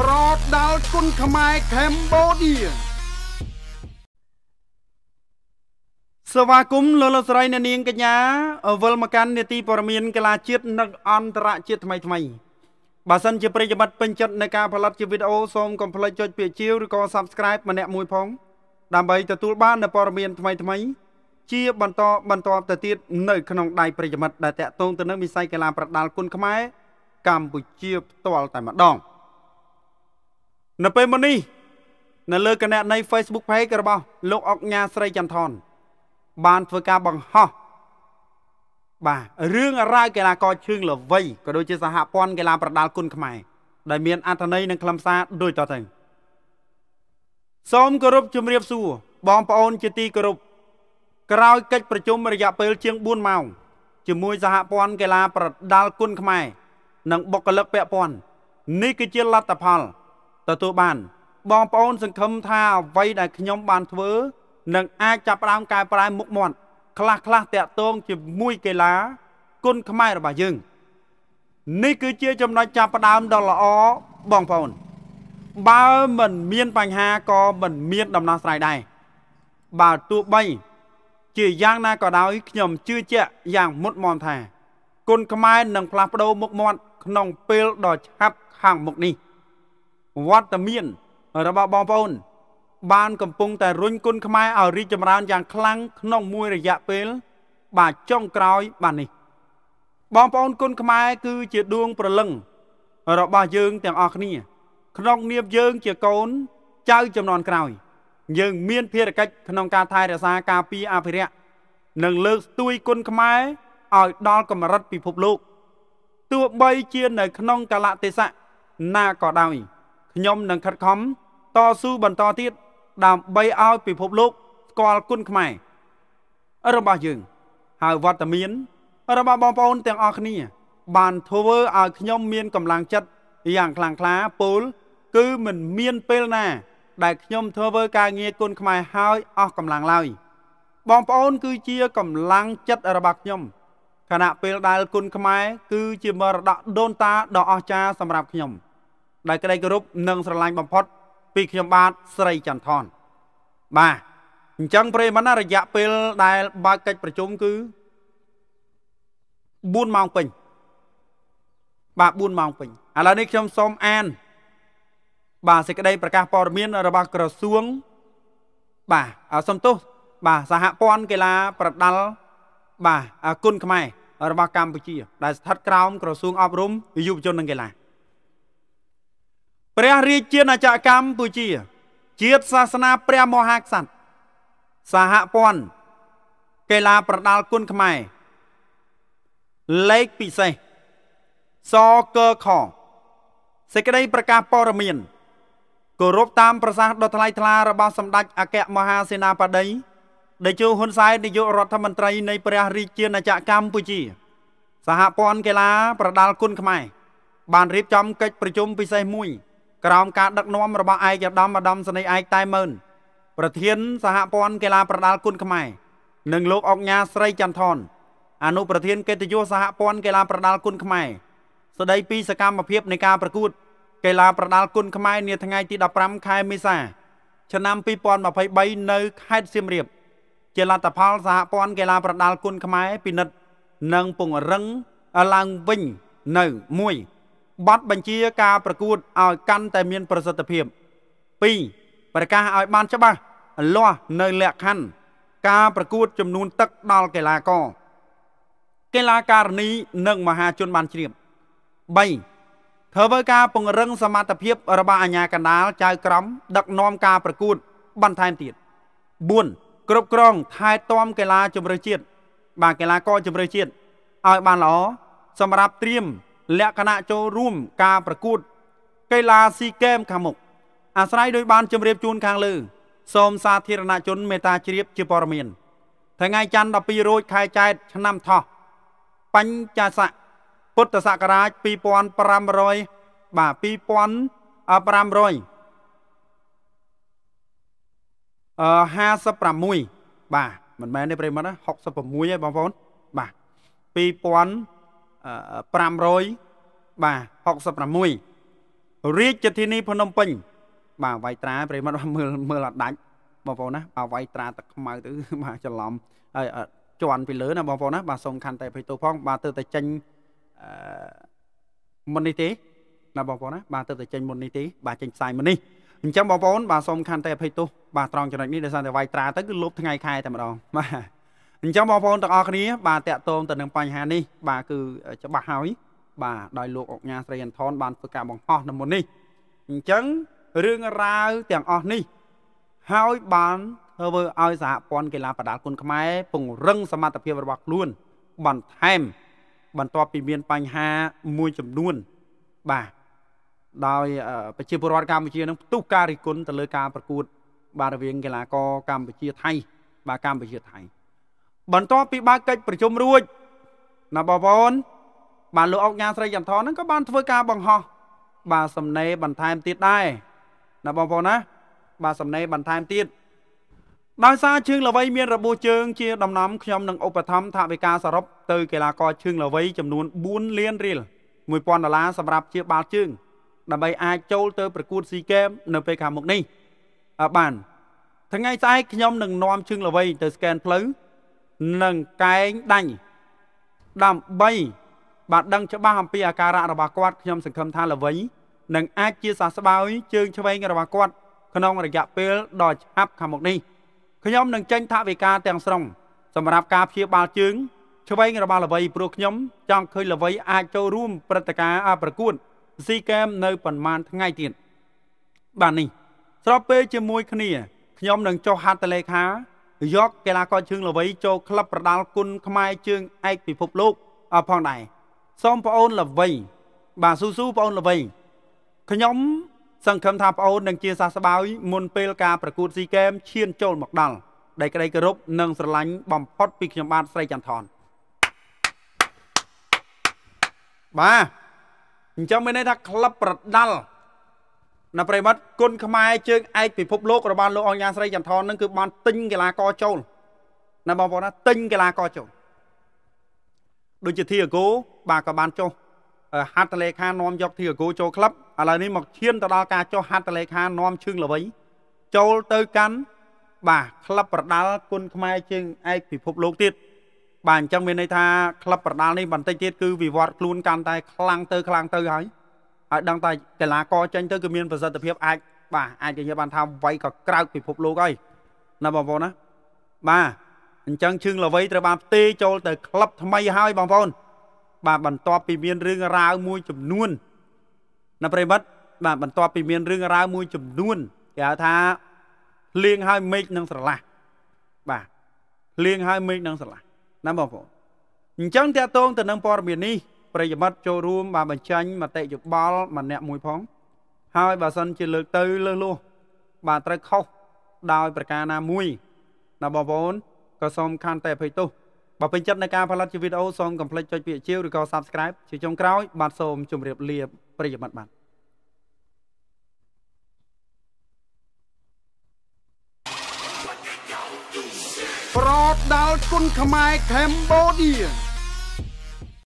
ប្រដាល់គុណខ្មែរកម្ពុជាសវាគមលោកលោកស្រីអ្នកនាងកញ្ញាវិលមកកាន់នេតិព័រមានកលាជាតិនិងអន្តរជាតិថ្មីថ្មីបើសិនជាប្រិយមិត្តពេញចិត្តនៃការផលិតជាវីដេអូសូមកុំភ្លេចចុចពាក្យជាវឬក៏ Subscribe ម្នាក់មួយផងដើម្បីទទួលបាននូវព័ត៌មានថ្មីថ្មីជាបន្តបន្តទៅទៀតនៅក្នុងដៃប្រិយមិត្តដែលតាក់ទងទៅនឹងវិស័យកីឡាប្រដាល់គុណខ្មែរកម្ពុជាផ្ទាល់តែម្ដង។នៅពេលមុននេះនៅលើគណនី Facebook Page របស់លោកអុកញ៉ាស្រីចន្ទថនបានធ្វើការបង្ហោះបាទរឿងអរ៉ាវកីឡាករជើងល្វីក៏ដូចជាសហព័ន្ធកីឡា ប្រដាល់គុណខ្មែរដែលមានអត្ថន័យនិងខ្លឹមសារដូចតទៅសូមគោរពជំរាបសួរបងប្អូនជាទីគោរពក្រោយកិច្ចប្រជុំរយៈពេលជាង4ម៉ោងជាមួយសហព័ន្ធកីឡាប្រដាល់គុណខ្មែរនិងបុគ្គលិកពាក់ព័ន្ធនេះគឺជាលទ្ធផលទទួលបានបងប្អូនសង្ឃឹមថាអ្វីដែលខ្ញុំបានធ្វើនឹងអាចចាប់ផ្ដើមកែប្រែមុខមាត់ខ្លះខ្លះតាក់ទងជាមួយកីឡា គុណខ្មែររបស់យើងនេះគឺជាចំណុចចាប់ផ្ដើមដ៏ល្អបងប្អូន បើមិនមានបញ្ហាក៏មិនមានដំណោះស្រាយដែរបើទោះបីជាយ៉ាងណាក៏ដោយខ្ញុំជឿជាក់យ៉ាងមុតមមថាគុណខ្មែរនឹងផ្លាស់ប្ដូរមុខមាត់ក្នុងពេលដ៏ឆាប់ខាងមុខនេះ។វត្តមាន របស់បងប្អូន បានកំពុងតែរុញគុណខ្មែរឲ្យរីកចម្រើនយ៉ាងខ្លាំងក្នុងមួយរយៈពេល បាទចុងក្រោយបាទនេះ បងប្អូនគុណខ្មែរគឺជាដួងព្រលឹង របស់យើងទាំងអស់គ្នា ក្នុងនាមយើងជាកូនចៅចំនួនក្រោយ យើងមាន ភារកិច្ចក្នុងការថែរក្សាការពារអភិរក្សនិងលើកស្ទួយគុណខ្មែរឲ្យដល់កម្រិតពិភពលោកទោះបីជានៅ ក្នុងកលៈទេសៈណាក៏ដោយខ្ញុំនឹងខិតខំតស៊ូបន្តទៀតដើម្បីឲ្យពិភពលោកស្គាល់គុណខ្មែររបស់យើងហើយវត្តមាន របស់បងប្អូនទាំងអស់គ្នា បានធ្វើឲ្យខ្ញុំមានកម្លាំងចិត្តយ៉ាងខ្លាំងក្លាពោលគឺមិនមានពេលណា ដែលខ្ញុំធ្វើការងារគុណខ្មែរហើយអស់កម្លាំងឡើយបងប្អូន គឺជាកម្លាំងចិត្តរបស់ខ្ញុំខណៈពេលដែលគុណខ្មែរគឺជាមរតកដូនតាដ៏អស្ចារ្យសម្រាប់ខ្ញុំ។ដោយក្តីគោរពនិងស្រឡាញ់បំផុត ពីខ្ញុំបាទស្រីចន្ទថនបាទអញ្ចឹងប្រិមត្តណារយៈពេលដែលបើកកិច្ចប្រជុំគឺ4ម៉ោងពេញបាទ4ម៉ោងពេញឥឡូវនេះខ្ញុំសូមអានបាទសេចក្តី ប្រកាសព័ត៌មានរបស់ក្រសួងបាទសំទោសបាទសហព័ន្ធកីឡា ប្រដាល់បាទគុណខ្មែររបស់កម្ពុជាដែលស្ថិតក្រោមក្រសួង អប់រំយុវជននិងកីឡាព្រះរាជាណាចក្រកម្ពុជា ជាតិសាសនាព្រះមហាក្សត្រសហព័ន្ធកីឡាប្រដាល់គុនខ្មែរលេខពិសេសសកខសេចក្តីប្រកាសព័ត៌មានគោរពតាមប្រសាសន៍ដ៏ថ្លៃថ្លារបស់សម្ដេចអគ្គមហាសេនាបតីដែលជួហ៊ុនសែននាយករដ្ឋមន្ត្រីនៃព្រះរាជាណាចក្រកម្ពុជាសហព័ន្ធកីឡាប្រដាល់គុនខ្មែរបានរៀបចំកិច្ចប្រជុំពិសេសមួយក្រោមការដឹកនាំរបស់ឯកឧត្តមម្ដំសនីឯកតែម៉ឺនប្រធានសហព័ន្ធកីឡាប្រដាល់គុណខ្មែរនិងលោកអុកញ៉ាស្រីចន្ទថនអនុប្រធានកិត្តិយសសហព័ន្ធកីឡាប្រដាល់គុណខ្មែរស្ដីពីសកម្មភាពនៃការប្រកួត កីឡាប្រដាល់គុណខ្មែរនាថ្ងៃទី15ខែមេសាឆ្នាំ2023នៅខេត្តសៀមរាបជាលទ្ធផលសហព័ន្ធកីឡាប្រដាល់គុណខ្មែរពិនិត្យនិងពង្រឹងឡើងវិញនៅ1ប័ណ្ណបញ្ជាការប្រកួតឲ្យកាន់តែមាន ប្រសិទ្ធភាព2ប្រកាសឲ្យបានច្បាស់លាស់នៅលក្ខខណ្ឌការប្រកួតចំនួន ទឹកដល់កីឡាករកីឡាការិនីនិងមហាជនបានជ្រាប3ធ្វើការពង្រឹងសមត្ថភាពរបស់អាជ្ញាកណ្ដាលចៅក្រម ដឹកនាំការប្រកួតបន្ថែមទៀត4គ្រប់គ្រងថែទាំកីឡាជម្រើសជាតិបាទកីឡាករជម្រើសជាតិឲ្យបានល្អសម្រាប់ត្រៀមលក្ខណៈចូលរួមការប្រកួត កីឡាស៊ីហ្គេមខាងមុខអាស្រ័យដោយបានជម្រាបជូនខាងលើ សូមសាធារណជនមេត្តាជ្រាបជាព័ត៌មានថ្ងៃច័ន្ទ12រោចខែចែកឆ្នាំថោះបញ្ចាស័កពុទ្ធសករាជ2500បាទ2500 56បាទមិនមែនទេប្រិមត្ត66ហើយបងប្អូនបាទ2500 500បាទ66រាជធានីភ្នំពេញបាទវាយត្រាប្រិមត្តមើលមើលអត់ដាច់បងប្អូនណាបាទវាយត្រាតែខ្មៅទៅបាទច្រឡំហើយជន់ពីលើណាបងប្អូនណា បាទសូមខន្តីអភ័យទោសផងបាទទៅតែចេញអឺមុននេះទេណាបងប្អូនណាបាទទៅតែចេញមុននេះទេបាទចេញផ្សាយមុននេះអញ្ចឹងបងប្អូនបាទសូមខន្តីអភ័យទោសបាទត្រង់ចំណុចនេះដោយសារតែវាយត្រាទៅគឺលុបថ្ងៃខែតែម្ដងបាទអញ្ចឹងបងប្អូនទាំងអស់គ្នាបាទតាក់ទងទៅនឹងបញ្ហានេះបាទគឺច្បាស់ហើយបាទដោយលោកអង្ញាស្រីអន្តនបានធ្វើការបង្ហោះនៅមុននេះអញ្ចឹងរឿងរ៉ាវទាំងអស់នេះហើយបានធ្វើឲ្យសហព័ន្ធកីឡាប្រដាល់គុនខ្មែរពង្រឹងសមត្ថភាពរបស់ខ្លួនបន្ថែមបន្ទាប់ពីមានបញ្ហាមួយចំនួនបាទដោយប្រជាពលរដ្ឋកម្ពុជានឹងផ្ទុះការរិះគន់ទៅលើការប្រកួត បាទរវាងកីឡាករកម្ពុជាថៃ បាទកម្ពុជាថៃបន្ទាប់ពីបើកកិច្ចប្រជុំរួចណាបងប្អូនបាទលោកអុកញ៉ាស្រីចន្ទថនហ្នឹងក៏បានធ្វើការបង្ហោះបាទសំណេរបន្ថែមទៀតដែរណាបងប្អូនណាបាទសំណេរបន្ថែមទៀតដោយសារជើងល្វីមានរបួសជើងជា ដំណំខ្ញុំនឹងឧបត្ថម្ភថវិកាសរុបទៅ កីឡាករជើងល្វី ចំនួន4លានរៀល1000ដុល្លារសម្រាប់ជាបាល់ជើងដើម្បីអាចចូលទៅប្រកួតស៊ីហ្គេមនៅពេលខាងមុខនេះ បានថ្ងៃស្អែកខ្ញុំនឹងនាំជើងល្វីទៅស្កេនផ្លូវនិងកែងដាញ់ដើម្បី បានដឹងច្បាស់អំពីអាការៈរបស់គាត់ខ្ញុំសង្ឃឹមថាល្វីនឹងអាចជាសះស្បើយជើងឆ្វេងរបស់គាត់ក្នុងរយៈពេលដ៏ឆាប់ខាងមុខនេះខ្ញុំនឹងចេញថវិកាទាំងស្រុង សម្រាប់ការព្យាបាល ជើងឆ្វេងរបស់ល្វីព្រោះខ្ញុំចង់ឃើញល្វីអាចចូលរួមព្រឹត្តិការណ៍ប្រកួតស៊ីហ្គេមនៅប្រមាណថ្ងៃទៀតបាទនេះ ស្របពេលជាមួយគ្នាខ្ញុំ នឹងចុះហត្ថលេខាយកកីឡាករជើងល្វីចូលក្លឹបប្រដាល់គុណខ្មែរជើងឯកពិភពលោកផងដែរសូមប្អូនល្វីបាទស៊ូស៊ូប្អូនល្វីខ្ញុំសង្ឃឹមថាប្អូននឹងជាសះស្បើយមុនពេលការប្រកួតស៊ីហ្គេមឈាន ចូលមកដល់ដែលក្តីគោរពនិងស្រឡាញ់បំផុតពីខ្ញុំបាទស្រីចន្ទថនបាទអញ្ចឹងមានន័យថាក្លឹបប្រដាល់ណាប្រិមិត្តគុណខ្មែរជើងឯកពិភពលោករបស់លោកអញ្ញាស្រីចន្ទថននឹងគឺបានទិញកីឡាករចូលណាបងប្អូនណាទិញកីឡាករចូលដូចជាធីអាគូបាទក៏បានចុះហត្ថលេខានាំយកធីអាគូចូលក្លឹបឥឡូវនេះមកឈានទៅដល់ការចុះហត្ថលេខានាំឈឹងល្វីចូលទៅកាន់បាទក្លឹបប្រដាល់គុណខ្មែរជើងឯកពិភពលោកទៀតបាទអញ្ចឹងមានន័យថាក្លឹបប្រដាល់នេះបន្តិចទៀតគឺវិវត្តខ្លួនកាន់តែខ្លាំងទៅខ្លាំងទៅហើយឲ្យដឹងតែកីឡាករចេញទៅគឺមានប្រសិទ្ធភាពអាចបាទអាចនិយាយបានថាវ័យក៏ក្រោកពិភពលោកហើយណាបងប្អូនណាបាទអញ្ចឹងឈឹងល្វីត្រូវបានផ្ទេរចូលទៅក្លឹបថ្មីហើយបងប្អូនបាទបន្ទាប់ពីមានរឿងរ៉ាវមួយចំនួនណាប្រិមិត្តបាទបន្ទាប់ពីមានរឿងរ៉ាវមួយចំនួនគេហៅថាលៀងហើយមេឃនឹងស្រឡះបាទលៀងហើយមេឃនឹងស្រឡះណាបងប្អូនអញ្ចឹងតកតងទៅនឹងព័ត៌មាននេះប្រិយមិត្តចូលរួមបានបញ្ចេញមតិយោបល់ម្នាក់មួយផងហើយបើសិនជាលើកទៅលើសលោះ បាទត្រូវខុសដោយប្រការណាមួយណាបងប្អូនក៏សូមខន្តីអភ័យទោសបើពេញចិត្តនឹងការផលិតជាវីដេអូសូមកុំភ្លេចចុចពាក្យជាវឬក៏ Subscribe ជាចុងក្រោយបាទសូមជម្រាបលាប្រិយមិត្តបាទប្រដដល់គុណខ្មែរកម្ពុជា